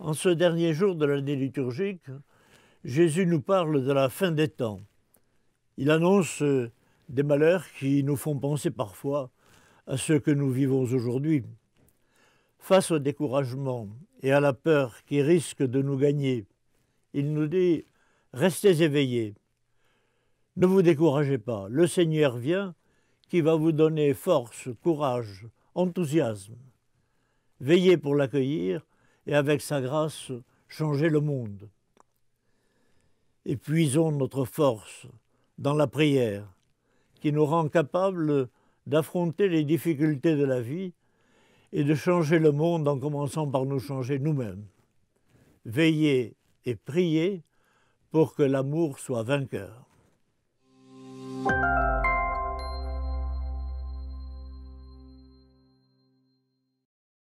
En ce dernier jour de l'année liturgique, Jésus nous parle de la fin des temps. Il annonce euh, des malheurs qui nous font penser parfois à ce que nous vivons aujourd'hui. Face au découragement et à la peur qui risque de nous gagner, il nous dit Restez éveillés. Ne vous découragez pas. Le Seigneur vient qui va vous donner force, courage, enthousiasme. Veillez pour l'accueillir et avec sa grâce changer le monde. Épuisons notre force dans la prière qui nous rend capables d'affronter les difficultés de la vie et de changer le monde en commençant par nous changer nous-mêmes. Veillez et priez pour que l'amour soit vainqueur.